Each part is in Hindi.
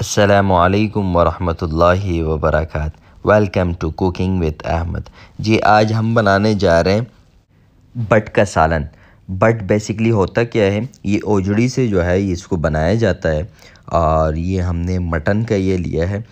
असलकम वरहमतुल्लाह वबरक welcome to cooking with Ahmad ji आज हम बनाने जा रहे हैं बट का सालन बट बेसिकली होता क्या है ये ओजड़ी से जो है इसको बनाया जाता है और ये हमने मटन का ये लिया है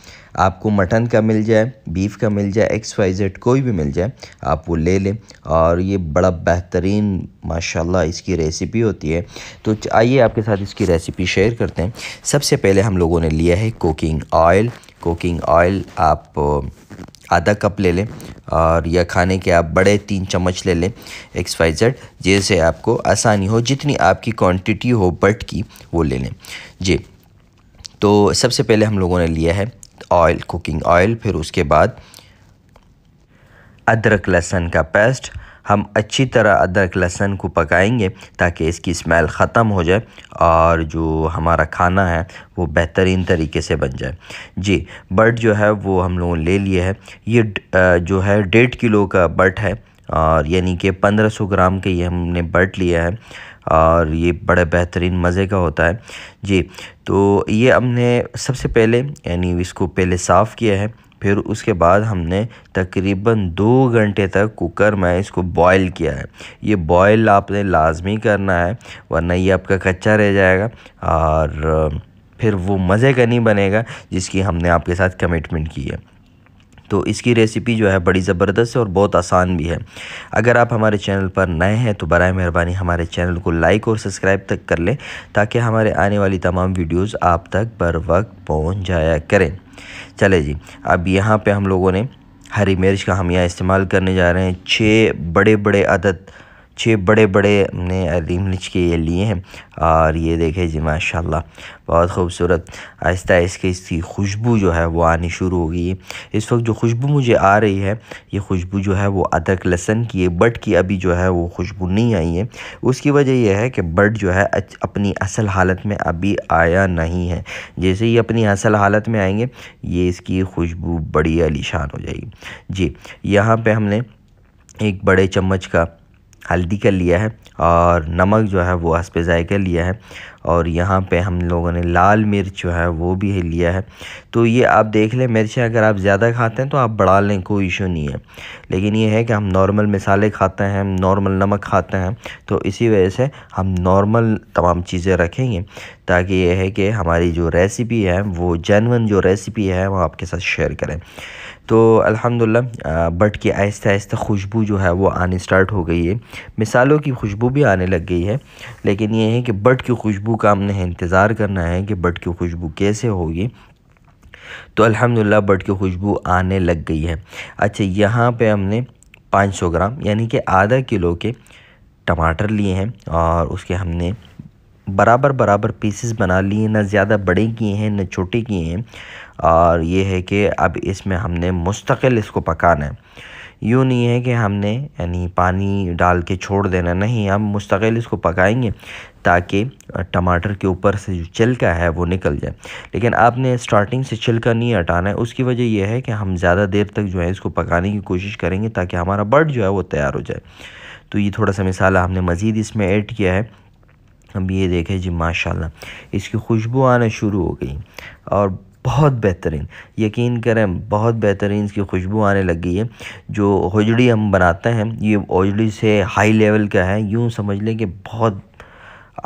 आपको मटन का मिल जाए बीफ का मिल जाए एक्स वाई जेड कोई भी मिल जाए आप वो ले लें और ये बड़ा बेहतरीन माशाल्लाह इसकी रेसिपी होती है तो आइए आपके साथ इसकी रेसिपी शेयर करते हैं सबसे पहले हम लोगों ने लिया है कुकिंग ऑयल कुकिंग ऑयल आप आधा कप ले लें और या खाने के आप बड़े तीन चम्मच ले लें एक्स वाई जेड जैसे आपको आसानी हो जितनी आपकी क्वांटिटी हो बट की वो ले लें जी तो सबसे पहले हम लोगों ने लिया है ऑयल कुकिंग ऑयल फिर उसके बाद अदरक लहसन का पेस्ट हम अच्छी तरह अदरक लहसन को पकाएंगे ताकि इसकी स्मेल ख़त्म हो जाए और जो हमारा खाना है वो बेहतरीन तरीके से बन जाए जी बर्ड जो है वो हम लोगों ने ले लिए है ये जो है डेढ़ किलो का बट है और यानी कि पंद्रह सौ ग्राम के ये हमने बर्ट लिया है और ये बड़े बेहतरीन मज़े का होता है जी तो ये हमने सबसे पहले यानी इसको पहले साफ़ किया है फिर उसके बाद हमने तकरीबन दो घंटे तक कुकर में इसको बॉईल किया है ये बॉईल आपने लाजमी करना है वरना ये आपका कच्चा रह जाएगा और फिर वो मज़े का नहीं बनेगा जिसकी हमने आपके साथ कमिटमेंट की है तो इसकी रेसिपी जो है बड़ी ज़बरदस्त है और बहुत आसान भी है अगर आप हमारे चैनल पर नए हैं तो बरए मेहरबानी हमारे चैनल को लाइक और सब्सक्राइब तक कर लें ताकि हमारे आने वाली तमाम वीडियोज़ आप तक बर वक्त पहुँच जाया करें चले जी अब यहाँ पर हम लोगों ने हरी मिर्च का हम यहाँ इस्तेमाल करने जा रहे हैं छः बड़े बड़े अदद छः बड़े बड़े हमने अलीम लिच के ये लिए हैं और ये देखे जी माशा बहुत खूबसूरत आहिस्ता इसके इसकी खुशबू जो है वो आनी शुरू हो गई है इस वक्त जो खुशबू मुझे आ रही है ये खुशबू जो है वो अदरक लहसन की है बट की अभी जो है वो खुशबू नहीं आई है उसकी वजह यह है कि बट जो है अपनी असल हालत में अभी आया नहीं है जैसे ही अपनी असल हालत में आएंगे ये इसकी खुशबू बड़ी अलीशान हो जाएगी जी यहाँ पर हमने एक बड़े चम्मच का हल्दी का लिया है और नमक जो है वो हंसपे जायका लिया है और यहाँ पे हम लोगों ने लाल मिर्च जो है वो भी है लिया है तो ये आप देख लें मिर्चें अगर आप ज़्यादा खाते हैं तो आप बढ़ा लें कोई इशू नहीं है लेकिन ये है कि हम नॉर्मल मिसाले खाते हैं नॉर्मल नमक खाते हैं तो इसी वजह से हम नॉर्मल तमाम चीज़ें रखेंगे ताकि ये है कि हमारी जो रेसिपी है वो जेनवन जो रेसिपी है वो आपके साथ शेयर करें तो अल्हम्दुलिल्लाह बट की आहिस्ता आहिस्ता खुशबू जो है वो आने स्टार्ट हो गई है मिसालों की खुशबू भी आने लग गई है लेकिन ये है कि बट की खुशबू का हमने इंतज़ार करना है कि बट की खुशबू कैसे होगी तो अल्हम्दुलिल्लाह बट की खुशबू आने लग गई है अच्छा यहाँ पे हमने 500 ग्राम यानी कि आधा किलो के टमाटर लिए हैं और उसके हमने बराबर बराबर पीसेस बना लिए ना ज़्यादा बड़े किए हैं ना छोटे किए हैं और ये है कि अब इसमें हमने मुस्तकिल इसको पकाना है यूँ नहीं है कि हमने यानी पानी डाल के छोड़ देना नहीं हम मुस्तकिल इसको पकाएंगे ताकि टमाटर के ऊपर से जो छिलका है वो निकल जाए लेकिन आपने स्टार्टिंग से छिलका नहीं हटाना है उसकी वजह यह है कि हम ज़्यादा देर तक जो है इसको पकाने की कोशिश करेंगे ताकि हमारा बर्ड जो है वो तैयार हो जाए तो ये थोड़ा सा मिसाला हमने मज़ीद इसमें ऐड किया है अब ये देखें जी माशाल्लाह इसकी खुशबू आना शुरू हो गई और बहुत बेहतरीन यकीन करें बहुत बेहतरीन इसकी खुशबू आने लगी है जो हजड़ी हम बनाते हैं ये होजड़ी से हाई लेवल का है यूँ समझ लें कि बहुत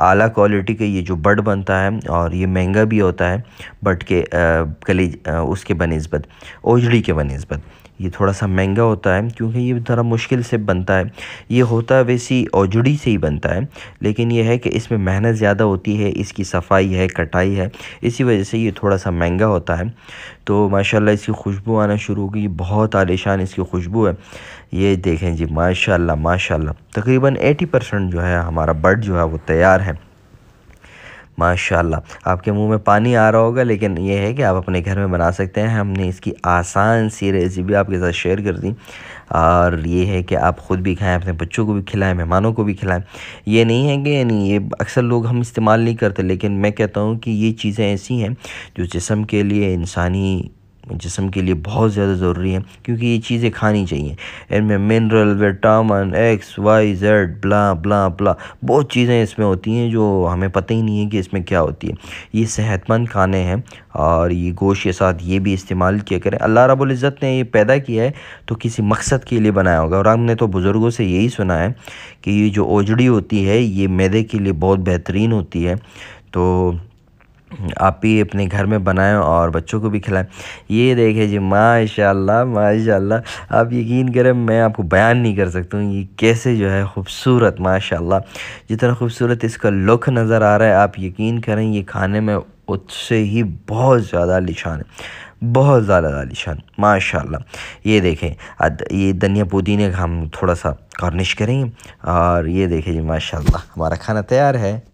आला क्वालिटी का ये जो बट बनता है और ये महंगा भी होता है बट के कली उसके बनस्बत ओजड़ी के बनस्बत ये थोड़ा सा महंगा होता है क्योंकि ये थोड़ा मुश्किल से बनता है ये होता है वैसी औजड़ी से ही बनता है लेकिन ये है कि इसमें मेहनत ज़्यादा होती है इसकी सफाई है कटाई है इसी वजह से ये थोड़ा सा महंगा होता है तो माशाल्लाह इसकी खुशबू आना शुरू हो गई बहुत आलिशान इसकी खुशबू है ये देखें जी माशाल्लाह माशाल्लाह तकरीबन एटी परसेंट जो है हमारा बर्ड जो है वो तैयार है माशाल्लाह आपके मुंह में पानी आ रहा होगा लेकिन ये है कि आप अपने घर में बना सकते हैं हमने इसकी आसान सी रेसिपी आपके साथ शेयर कर दी और ये है कि आप ख़ुद भी खाएं अपने बच्चों को भी खिलाएं मेहमानों को भी खिलाएं ये नहीं है कि यानी ये अक्सर लोग हम इस्तेमाल नहीं करते लेकिन मैं कहता हूँ कि ये चीज़ें ऐसी हैं जो जिसम के लिए इंसानी जिसम के लिए बहुत ज़्यादा ज़रूरी है क्योंकि ये चीज़ें खानी चाहिए इनमें mineral vitamin X Y Z blah blah blah बहुत चीज़ें इसमें होती हैं जो हमें पता ही नहीं है कि इसमें क्या होती है ये सेहतमंद खाने हैं और ये गोश के साथ ये भी इस्तेमाल किया करें अल्लाह रब्बुल इज़्ज़त ने ये पैदा किया है तो किसी मकसद के लिए बनाया होगा और हमने तो बुज़ुर्गों से यही सुना है कि ये जो ओजड़ी होती है ये मैदे के लिए बहुत बेहतरीन होती है तो आप भी अपने घर में बनाएं और बच्चों को भी खिलाएं ये देखें जी माशाल्लाह माशाल्लाह आप यकीन करें मैं आपको बयान नहीं कर सकता हूँ ये कैसे जो है खूबसूरत माशाल्लाह जितना खूबसूरत इसका लुक नज़र आ रहा है आप यकीन करें ये खाने में उससे ही बहुत ज़्यादा लिशान है बहुत ज़्यादा लिशान माशा ये देखें ये धनिया पुदीने का हम थोड़ा सा गार्निश करेंगे और ये देखें जी माशा हमारा खाना तैयार है